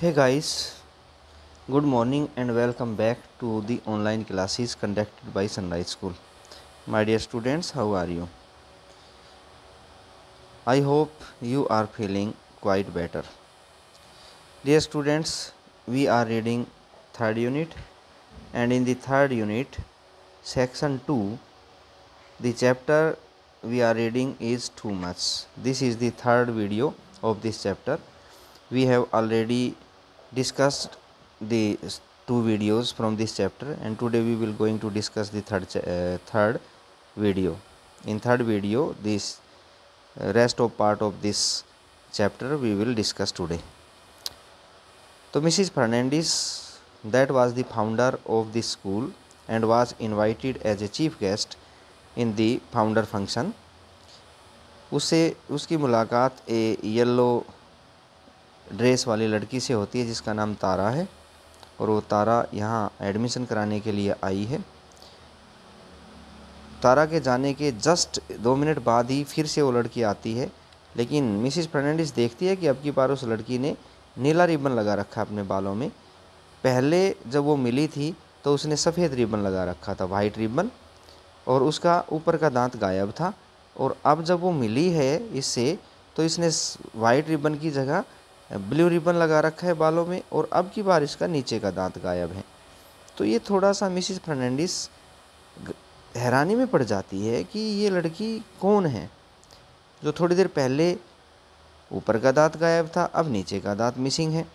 hey guys good morning and welcome back to the online classes conducted by sunrise school my dear students how are you i hope you are feeling quite better dear students we are reading third unit and in the third unit section 2 the chapter we are reading is too much this is the third video of this chapter we have already discussed the two videos from this chapter and today we will going to discuss the third uh, third video in third video this rest of part of this chapter we will discuss today so mrs fernandez that was the founder of the school and was invited as a chief guest in the founder function usse uski mulaqat a yellow dress वाली लड़की से होती है जिसका नाम तारा है और वो तारा यहाँ एडमिशन कराने के लिए आई है तारा के जाने के जस्ट दो मिनट बाद ही फिर से वो लड़की आती है लेकिन मिसिस फर्नांडिस देखती है कि अब की बार उस लड़की ने नीला रिबन लगा रखा अपने बालों में पहले जब वो मिली थी तो उसने सफ़ेद रिबन लगा रखा था वाइट रिबन और उसका ऊपर का दांत गायब था और अब जब वो मिली है इससे तो इसने वाइट रिबन की जगह ब्लू रिबन लगा रखा है बालों में और अब की बार इसका नीचे का दांत गायब है तो ये थोड़ा सा मिसिस फर्नांडिस हैरानी में पड़ जाती है कि ये लड़की कौन है जो थोड़ी देर पहले ऊपर का दांत गायब था अब नीचे का दांत मिसिंग है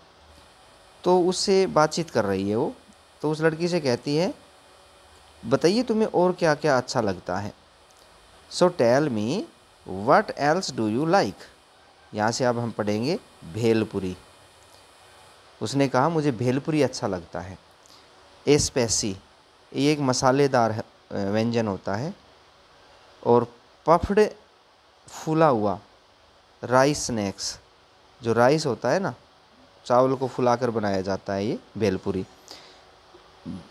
तो उससे बातचीत कर रही है वो तो उस लड़की से कहती है बताइए तुम्हें और क्या क्या अच्छा लगता है so tell me what else do you like यहाँ से अब हम पढ़ेंगे भेलपुरी उसने कहा मुझे भेलपुरी अच्छा लगता है एस्पैसी ये एक मसालेदार व्यंजन होता है और पफड फूला हुआ राइस स्नैक्स जो राइस होता है ना चावल को फुलाकर बनाया जाता है ये भेलपुरी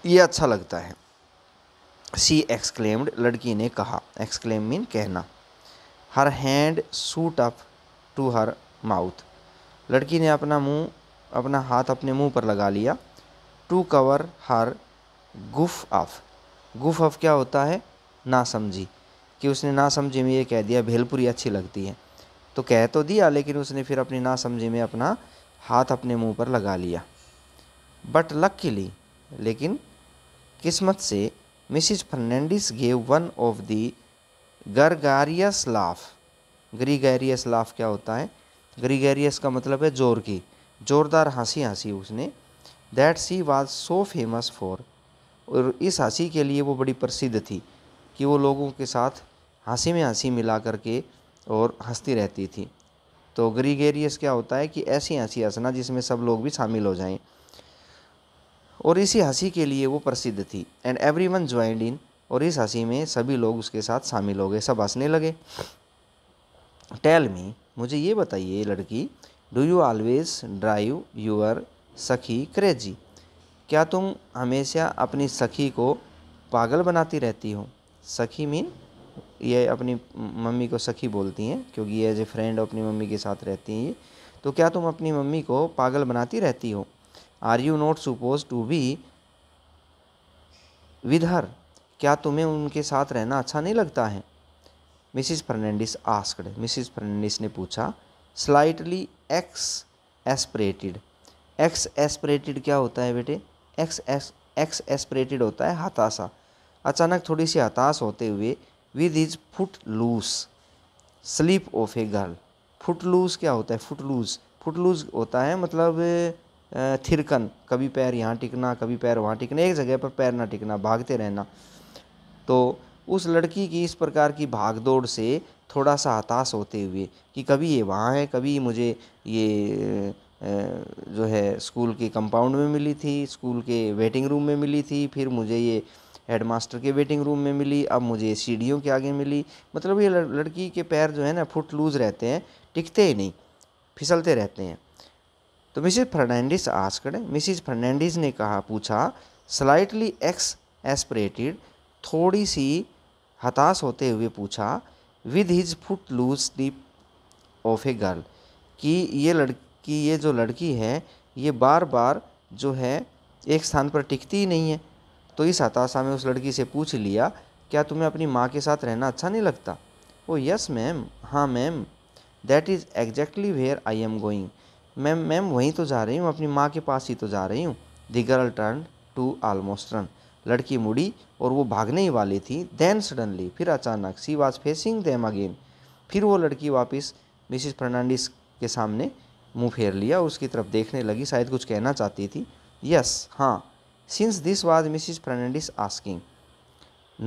ये अच्छा लगता है सी एक्सक्लेम्ड लड़की ने कहा एक्सक्लेम मीन कहना her hand shot up to her mouth लड़की ने अपना मुंह अपना हाथ अपने मुंह पर लगा लिया to cover her guffaw guffaw क्या होता है ना समझी कि उसने ना समझी में ये कह दिया भेलपुरी अच्छी लगती है तो कह तो दिया लेकिन उसने फिर अपनी ना समझी में अपना हाथ अपने मुंह पर लगा लिया बट लकीली लेकिन किस्मत से Mrs Fernandes gave one of the gregarious laugh gregarious laugh क्या होता है ग्रीगेरियस का मतलब है जोर की जोरदार हंसी हंसी उसने that she was so famous for और इस हंसी के लिए वो बड़ी प्रसिद्ध थी कि वो लोगों के साथ हंसी में हंसी मिला करके और हंसती रहती थी तो ग्रीगेरियस क्या होता है कि ऐसी हंसी हंसना जिसमें सब लोग भी शामिल हो जाएं और इसी हंसी के लिए वो प्रसिद्ध थी and everyone joined in और इस हंसी में सभी लोग उसके साथ शामिल हो गए सब हंसने लगे टेल मी मुझे ये बताइए लड़की do you always drive your Sakhi crazy क्या तुम हमेशा अपनी सखी को पागल बनाती रहती हो सखी मीन ये अपनी मम्मी को सखी बोलती हैं क्योंकि ये एज ए फ्रेंड अपनी मम्मी के साथ रहती हैं ये तो क्या तुम अपनी मम्मी को पागल बनाती रहती हो are you not supposed to be with her क्या तुम्हें उनके साथ रहना अच्छा नहीं लगता है Mrs Fernandes asked Mrs Fernandes ने पूछा slightly exasperated exasperated क्या होता है बेटे एक्स एस एक्स एस्परेटिड होता है हताशा अचानक थोड़ी सी हताश होते हुए with is foot loose slip of a girl foot loose क्या होता है फुट लूज फुट लूज होता है मतलब थिरकन कभी पैर यहाँ टिकना कभी पैर वहाँ टिकना एक जगह पर पैर ना टिकना भागते रहना तो उस लड़की की इस प्रकार की भागदौड़ से थोड़ा सा हताश होते हुए कि कभी ये वहाँ है कभी मुझे ये जो है स्कूल के कंपाउंड में मिली थी स्कूल के वेटिंग रूम में मिली थी फिर मुझे ये हेडमास्टर के वेटिंग रूम में मिली अब मुझे सीढ़ियों के आगे मिली मतलब ये लड़की के पैर जो है ना फुट लूज रहते हैं टिकते ही नहीं फिसलते रहते हैं तो Mrs Fernandes asked Mrs Fernandes ने कहा पूछा स्लाइटली एक्स एस्परेटेड थोड़ी सी हताश होते हुए पूछा with his foot loose slip of a girl कि ये लड़की ये जो लड़की है ये बार बार जो है एक स्थान पर टिकती ही नहीं है तो इस हताशा में उस लड़की से पूछ लिया क्या तुम्हें अपनी माँ के साथ रहना अच्छा नहीं लगता ओ यस मैम हाँ ma'am that is exactly where I am going ma'am ma'am वहीं तो जा रही हूँ अपनी माँ के पास ही तो जा रही हूँ the girl turn to almost run लड़की मुड़ी और वो भागने ही वाली थी देन सडनली फिर अचानक she was facing them again फिर वो लड़की वापस मिसिस फर्नांडिस के सामने मुंह फेर लिया उसकी तरफ देखने लगी शायद कुछ कहना चाहती थी यस हाँ since this was Mrs Fernandes asking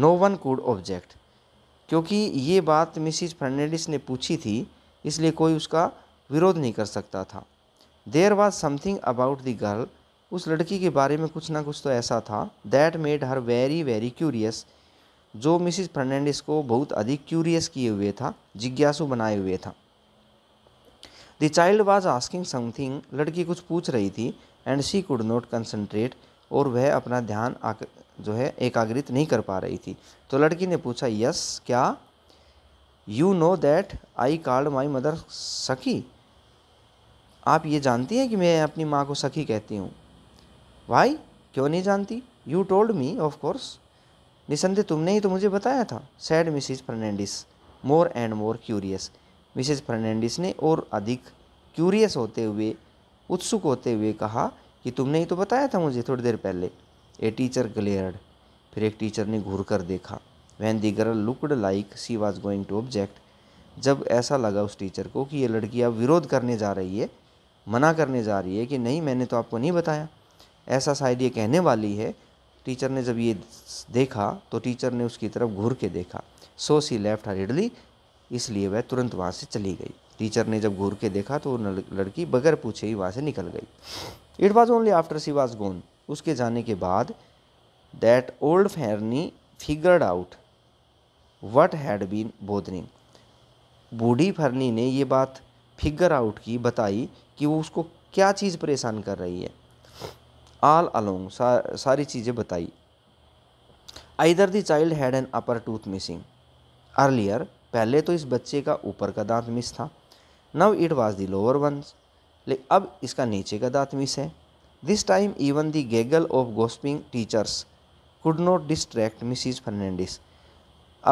no one could object क्योंकि ये बात मिसिस फर्नांडिस ने पूछी थी इसलिए कोई उसका विरोध नहीं कर सकता था there was something about the girl उस लड़की के बारे में कुछ ना कुछ तो ऐसा था that made her very very curious जो मिसिस फर्नांडिस को बहुत अधिक क्यूरियस किए हुए था जिज्ञासु बनाए हुए था the child was asking something लड़की कुछ पूछ रही थी and she could not concentrate और वह अपना ध्यान जो है एकाग्रित नहीं कर पा रही थी तो लड़की ने पूछा यस क्या you know that I called my mother Sakhi आप ये जानती हैं कि मैं अपनी माँ को सखी कहती हूँ वाई क्यों नहीं जानती you told me of course निसंदेह तुमने ही तो मुझे बताया था said Mrs Fernandes more and more curious Mrs Fernandes ने और अधिक क्यूरियस होते हुए उत्सुक होते हुए कहा कि तुमने ही तो बताया था मुझे थोड़ी देर पहले ए टीचर ग्लेयर्ड फिर एक टीचर ने घूर कर देखा when the girl looked like she was going to object जब ऐसा लगा उस टीचर को कि ये लड़की अब विरोध करने जा रही है मना करने जा रही है कि नहीं मैंने तो आपको नहीं बताया ऐसा शायद ये कहने वाली है टीचर ने जब ये देखा तो टीचर ने उसकी तरफ घूर के देखा सो सी लेफ्ट हर इडली इसलिए वह तुरंत वहाँ से चली गई टीचर ने जब घूर के देखा तो लड़की बगैर पूछे ही वहाँ से निकल गई it was only after she was gone उसके जाने के बाद that old Ferny figured out what had been bothering बूढ़ी फरनी ने ये बात फिगर आउट की बताई कि वो उसको क्या चीज़ परेशान कर रही है आल अलोंग सा, सारी चीज़ें बताई either the child had an upper tooth missing earlier पहले तो इस बच्चे का ऊपर का दांत मिस था now it was the lower ones ले अब इसका नीचे का दांत मिस है this time even the giggle of gossiping teachers could not distract Mrs Fernandes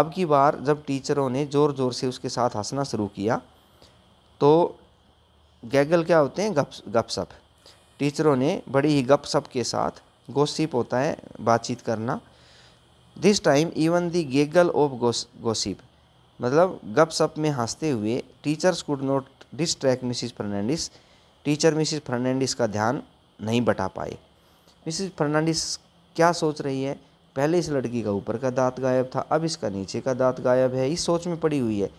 अब की बार जब टीचरों ने ज़ोर ज़ोर से उसके साथ हंसना शुरू किया तो गैगल क्या होते हैं गप गपसप टीचरों ने बड़ी ही गप सप के साथ गोसिप होता है बातचीत करना this time even the giggle of gos gossip मतलब गप सप में हंसते हुए teachers could not distract Mrs Fernandes teacher Mrs Fernandes का ध्यान नहीं बटा पाए मिसिस फर्नांडिस क्या सोच रही है पहले इस लड़की का ऊपर का दांत गायब था अब इसका नीचे का दांत गायब है इस सोच में पड़ी हुई है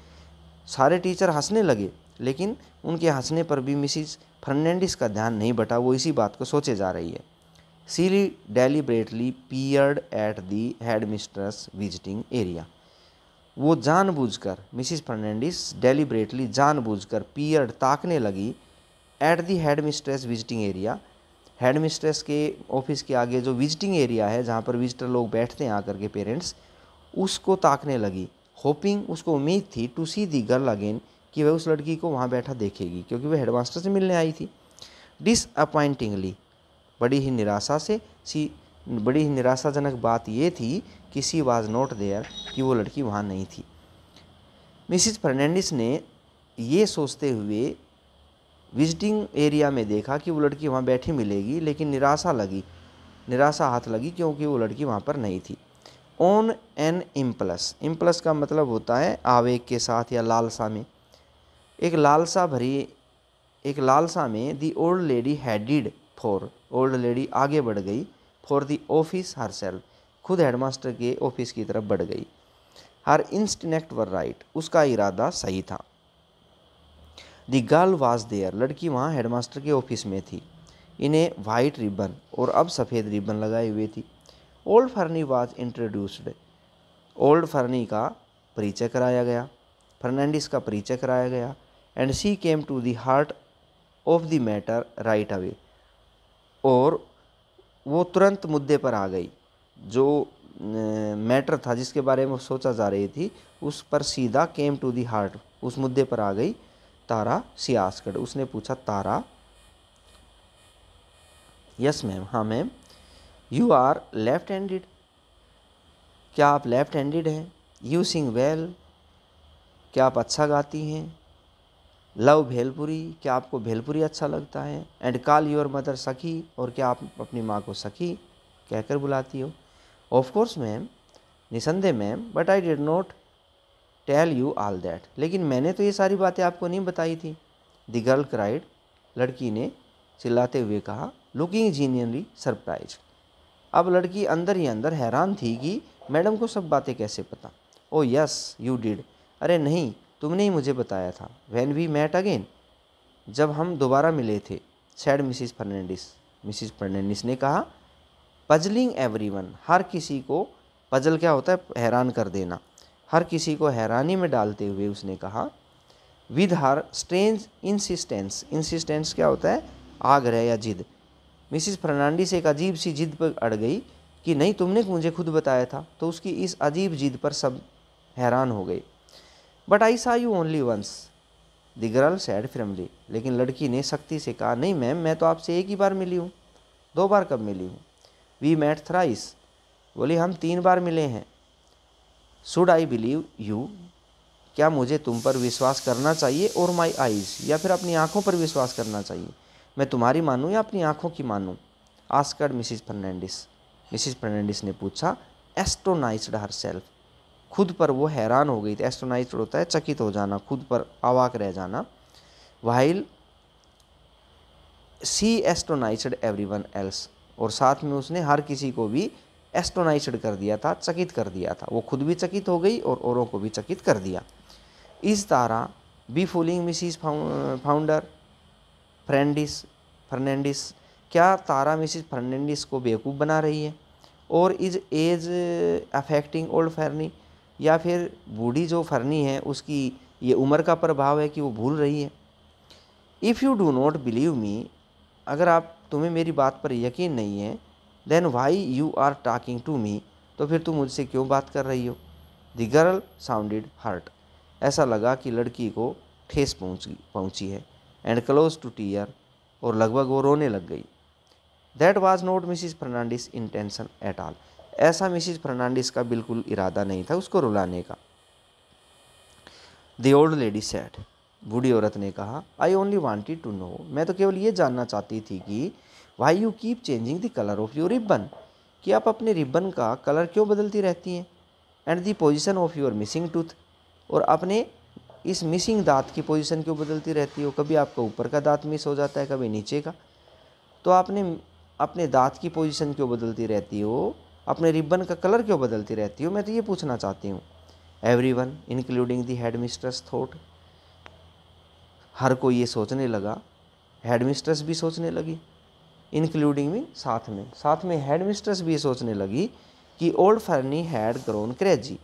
सारे टीचर हंसने लगे लेकिन उनके हंसने पर भी मिसिज फर्नेंडिस का ध्यान नहीं बटा वो इसी बात को सोचे जा रही है सीली deliberately peered at the head mistress visiting area वो जानबूझकर मिसिस फर्नांडिस डेलीबरेटली जानबूझकर पियर्ड ताकने लगी at the head mistress visiting area head mistress के ऑफिस के आगे जो विजिटिंग एरिया है जहाँ पर विजिटर लोग बैठते हैं आकर के पेरेंट्स उसको ताकने लगी होपिंग उसको उम्मीद थी to see the girl again कि वह उस लड़की को वहाँ बैठा देखेगी क्योंकि वह हेडमास्टर से मिलने आई थी डिसअपॉइंटिंगली बड़ी ही निराशा से सी बड़ी ही निराशाजनक बात यह थी कि सी वाज नॉट देयर कि वो लड़की वहाँ नहीं थी मिसिज फर्नैंडिस ने ये सोचते हुए विजिटिंग एरिया में देखा कि वो लड़की वहाँ बैठी मिलेगी लेकिन निराशा लगी निराशा हाथ लगी क्योंकि वो लड़की वहाँ पर नहीं थी ऑन एन इम्पलस इम्पलस का मतलब होता है आवेग के साथ या लालसा में एक लालसा भरी एक लालसा में the old lady headed for old lady आगे बढ़ गई for the office herself खुद हेडमास्टर के ऑफिस की तरफ बढ़ गई हर इंस्टिनेक्ट वर राइट उसका इरादा सही था दी गर्ल वाज देयर लड़की वहाँ हेडमास्टर के ऑफिस में थी इन्हें वाइट रिबन और अब सफ़ेद रिबन लगाए हुए थी old Ferny was introduced old Ferny का परिचय कराया गया फर्नैंडिस का परिचय कराया गया and she came to the heart of the matter right away और वो तुरंत मुद्दे पर आ गई जो मैटर था जिसके बारे में सोचा जा रही थी उस पर सीधा केम टू दी हार्ट उस मुद्दे पर आ गई तारा सियासगढ़ उसने पूछा तारा यस मैम हाँ ma'am you are left handed क्या आप लेफ्ट हैंडेड हैं यू सिंग वेल क्या आप अच्छा गाती हैं लव भेलपुरी क्या आपको भेलपुरी अच्छा लगता है एंड कॉल योर मदर सखी और क्या आप अपनी माँ को सखी कहकर बुलाती हो ऑफकोर्स मैम निसंदेह ma'am but I did not tell you all that लेकिन मैंने तो ये सारी बातें आपको नहीं बताई थी दी गर्ल क्राइड लड़की ने चिल्लाते हुए कहा लुकिंग जीनियनली सरप्राइज अब लड़की अंदर ही अंदर हैरान थी कि मैडम को सब बातें कैसे पता ओ यस यू डिड अरे नहीं तुमने ही मुझे बताया था वैन वी मैट अगेन जब हम दोबारा मिले थे said Mrs Fernandes Mrs Fernandes ने कहा पजलिंग वन हर किसी को पजल क्या होता है हैरान कर देना हर किसी को हैरानी में डालते हुए उसने कहा with her strange insistence insistence क्या होता है आग्रह या जिद मिसिस फर्नांडिस एक अजीब सी जिद पर अड़ गई कि नहीं तुमने मुझे खुद बताया था तो उसकी इस अजीब जिद पर सब हैरान हो गए but I saw you only once the girl said firmly लेकिन लड़की ने सख्ती से कहा नहीं मैम मैं तो आपसे एक ही बार मिली हूँ दो बार कब मिली हूँ वी मैट थ्राइस बोली हम तीन बार मिले हैं शुड आई बिलीव यू क्या मुझे तुम पर विश्वास करना चाहिए और माई आईज या फिर अपनी आँखों पर विश्वास करना चाहिए मैं तुम्हारी मानूँ या अपनी आँखों की मानूँ asked Mrs Fernandes Mrs Fernandes ने पूछा एस्टोनाइज्ड हर सेल्फ खुद पर वो हैरान हो गई थी एस्टोनाइज होता है चकित हो जाना खुद पर अवाक रह जाना while she everyone else और साथ में उसने हर किसी को भी एस्टोनाइजड कर दिया था चकित कर दिया था वो खुद भी चकित हो गई और औरों को भी चकित कर दिया इस तरह बी फूलिंग मिसिस फाउंडर फ्रेंडिस फर्नेंडिस क्या तारा मिसिस फर्नेंडिस को बेवकूफ़ बना रही है और is as affecting old Ferny या फिर बूढ़ी जो फरनी है उसकी ये उम्र का प्रभाव है कि वो भूल रही है if you do not believe me अगर आप तुम्हें मेरी बात पर यकीन नहीं है then why you are talking to me तो फिर तुम मुझसे क्यों बात कर रही हो द गर्ल साउंडेड हर्ट ऐसा लगा कि लड़की को ठेस पहुँच पहुँची है एंड क्लोज टू टीयर और लगभग वो रोने लग गई that was not Mrs Fernandes intention at all ऐसा मिसिज फर्नांडिस का बिल्कुल इरादा नहीं था उसको रुलाने का दी ओल्ड लेडी सेट बूढ़ी औरत ने कहा I only wanted to know मैं तो केवल ये जानना चाहती थी कि why you keep changing the colour of your ribbon कि आप अपने रिबन का कलर क्यों बदलती रहती हैं and the position of your missing tooth और अपने इस मिसिंग दांत की पोजीशन क्यों बदलती रहती हो कभी आपका ऊपर का दांत मिस हो जाता है कभी नीचे का तो आपने अपने दांत की पोजीशन क्यों बदलती रहती हो अपने रिबन का कलर क्यों बदलती रहती हो मैं तो ये पूछना चाहती हूँ everyone including the head headmistress thought हर कोई ये सोचने लगा हेड मिस्ट्रेस भी सोचने लगी इंक्लूडिंग में साथ में साथ में हेड मिस्ट्रेस भी सोचने लगी कि old Ferni had grown crazy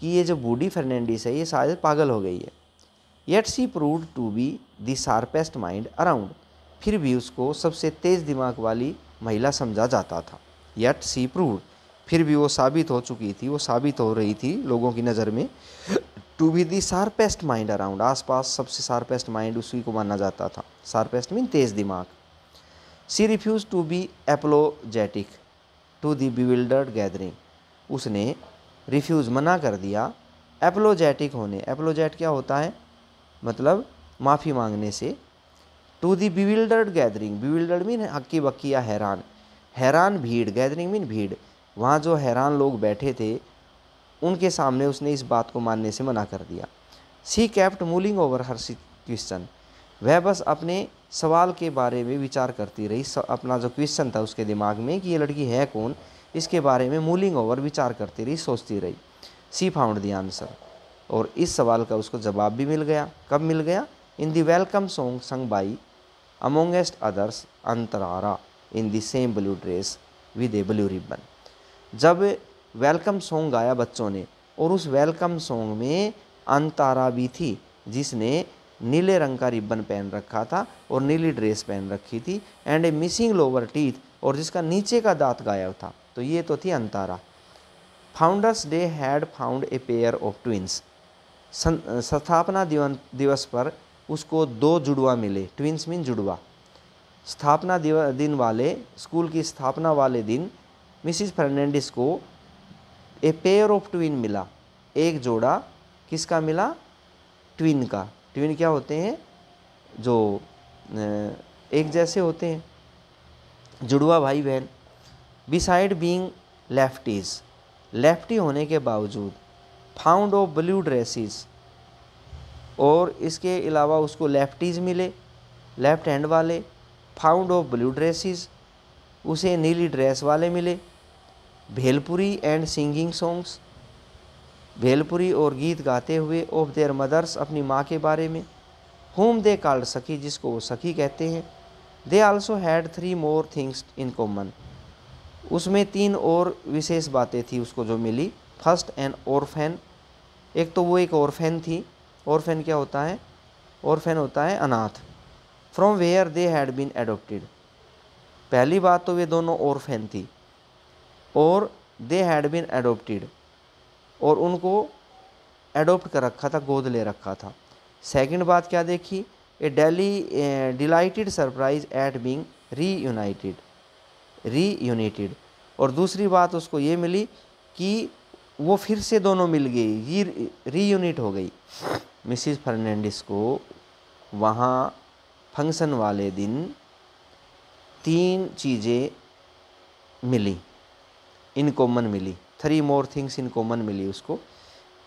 कि ये जो बूढ़ी फर्नैंडिस है ये शायद पागल हो गई है yet she prove to be the sharpest mind around फिर भी उसको सबसे तेज़ दिमाग वाली महिला समझा जाता था येट सी प्रूव फिर भी वो साबित हो चुकी थी वो साबित हो रही थी लोगों की नज़र में to be the sharpest mind around आसपास सबसे सार्पेस्ट माइंड उसी को माना जाता था सार्पेस्ट मीन तेज़ दिमाग she refuse to be apologetic to the bewildered gathering उसने रिफ्यूज़ मना कर दिया एप्लोजेटिक होने एप्लोजेट क्या होता है मतलब माफ़ी मांगने से to the bewildered gathering bewildered mean हक्की बक्की या हैरान हैरान भीड़ गैदरिंग मीन भीड़ वहाँ जो हैरान लोग बैठे थे उनके सामने उसने इस बात को मानने से मना कर दिया she kept mulling over her question वह बस अपने सवाल के बारे में विचार करती रही अपना जो क्वेश्चन था उसके दिमाग में कि ये लड़की है कौन इसके बारे में मूलिंग ओवर विचार करती रही सोचती रही सी फाउंड द आंसर और इस सवाल का उसको जवाब भी मिल गया कब मिल गया in the welcome song sung by amongst others Antara in the same blue dress with a blue ribbon जब वेलकम सॉन्ग गाया बच्चों ने और उस वेलकम सॉन्ग में अंतारा भी थी जिसने नीले रंग का रिबन पहन रखा था और नीली ड्रेस पहन रखी थी and a missing lower teeth और जिसका नीचे का दांत गायब था तो ये तो थी Antara founder's day had found a pair of twins स्थापना दिवस पर उसको दो जुड़वा मिले ट्विंस मीन जुड़वा स्थापना दिन वाले स्कूल की स्थापना वाले दिन मिसिस फर्नैंडिस को ए पेयर ऑफ ट्विन मिला एक जोड़ा किसका मिला ट्विन का ट्विन क्या होते हैं जो एक जैसे होते हैं जुड़वा भाई बहन बिसाइड बींग लेफ्टीज लेफ्टी होने के बावजूद फाउंड ऑफ ब्लू ड्रेसिस और इसके अलावा उसको लेफ्टीज मिले लेफ्ट हैंड वाले फाउंड ऑफ ब्लू ड्रेसिस उसे नीली ड्रेस वाले मिले bhelpuri and singing songs bhelpuri और गीत गाते हुए ऑफ देयर मदर्स अपनी माँ के बारे में होम दे कॉल्ड सखी जिसको वो सखी कहते हैं they also had three more things in common उसमें तीन और विशेष बातें थी उसको जो मिली फर्स्ट एन औरफेन एक तो वो एक औरफेन थी औरफेन क्या होता है औरफेन होता है अनाथ from where they had been adopted पहली बात तो वे दोनों और फैन थी और दे हैड बीन एडोप्टिड और उनको एडोप्ट कर रखा था गोद ले रखा था सेकंड बात क्या देखी a daily delighted surprise at being reunited reunited और दूसरी बात उसको ये मिली कि वो फिर से दोनों मिल गई ये रीयूनिट हो गई मिसिस फर्नैंडिस को वहाँ फंक्शन वाले दिन तीन चीज़ें मिली इन कॉमन मिली three more things in common मिली उसको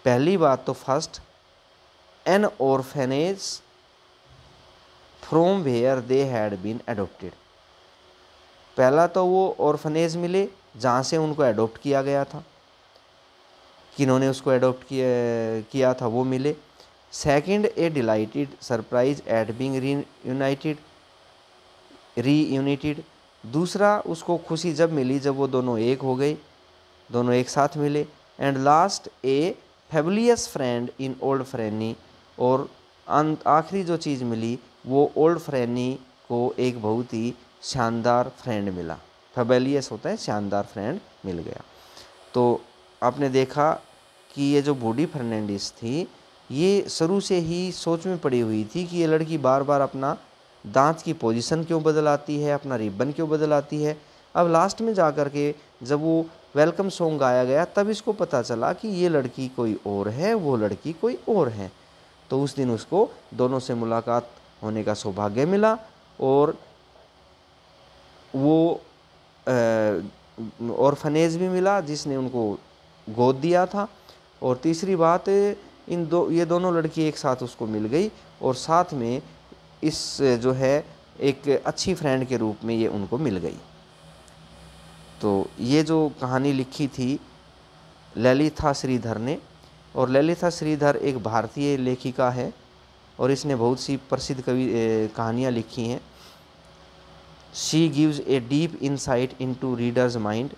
पहली बात तो first an orphanage from where they had been adopted पहला तो वो ऑर्फनेज मिले जहाँ से उनको एडोप्ट किया गया था किन्होंने उसको एडोप्ट किया किया था वो मिले Second, a delighted surprise at being reunited reunited दूसरा उसको खुशी जब मिली जब वो दोनों एक हो गए दोनों एक साथ मिले and last a fabulous friend in old Freny और अंत आखिरी जो चीज़ मिली वो ओल्ड फ्रेनी को एक बहुत ही शानदार फ्रेंड मिला फेबलियस होता है शानदार फ्रेंड मिल गया तो आपने देखा कि ये जो बूढ़ी फर्नांडिस थी ये शुरू से ही सोच में पड़ी हुई थी कि ये लड़की बार बार अपना दांत की पोजीशन क्यों बदल आती है अपना रिबन क्यों बदल आती है अब लास्ट में जा कर के जब वो वेलकम सॉन्ग गाया गया तब इसको पता चला कि ये लड़की कोई और है वो लड़की कोई और है तो उस दिन उसको दोनों से मुलाकात होने का सौभाग्य मिला और वो और फनेज भी मिला जिसने उनको गोद दिया था और तीसरी बात इन दो ये दोनों लड़की एक साथ उसको मिल गई और साथ में इस जो है एक अच्छी फ्रेंड के रूप में ये उनको मिल गई तो ये जो कहानी लिखी थी ललिता श्रीधर ने और ललिता श्रीधर एक भारतीय लेखिका है और इसने बहुत सी प्रसिद्ध कवि कहानियाँ लिखी हैं she gives a deep insight into readers mind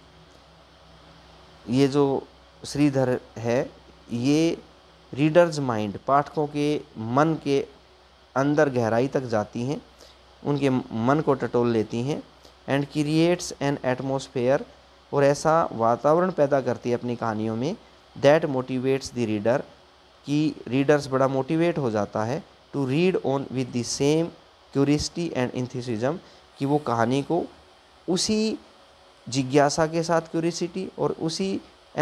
ये जो श्रीधर है ये रीडर्स माइंड पाठकों के मन के अंदर गहराई तक जाती हैं उनके मन को टटोल लेती हैं एंड क्रिएट्स एन एटमोसफेयर और ऐसा वातावरण पैदा करती है अपनी कहानियों में दैट मोटिवेट्स द रीडर कि रीडर्स बड़ा मोटिवेट हो जाता है to read on with the same curiosity and enthusiasm कि वो कहानी को उसी जिज्ञासा के साथ क्यूरिसिटी और उसी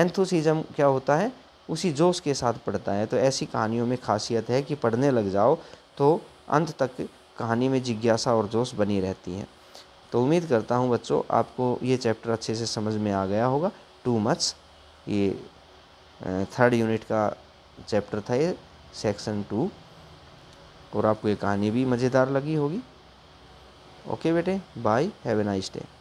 एंथोसिज़म क्या होता है उसी जोश के साथ पढ़ता है तो ऐसी कहानियों में खासियत है कि पढ़ने लग जाओ तो अंत तक कहानी में जिज्ञासा और जोश बनी रहती है तो उम्मीद करता हूँ बच्चों आपको ये चैप्टर अच्छे से समझ में आ गया होगा टू मच ये थर्ड यूनिट का चैप्टर था ये सेक्शन टू और आपको ये कहानी भी मज़ेदार लगी होगी ओके बेटे bye have a nice day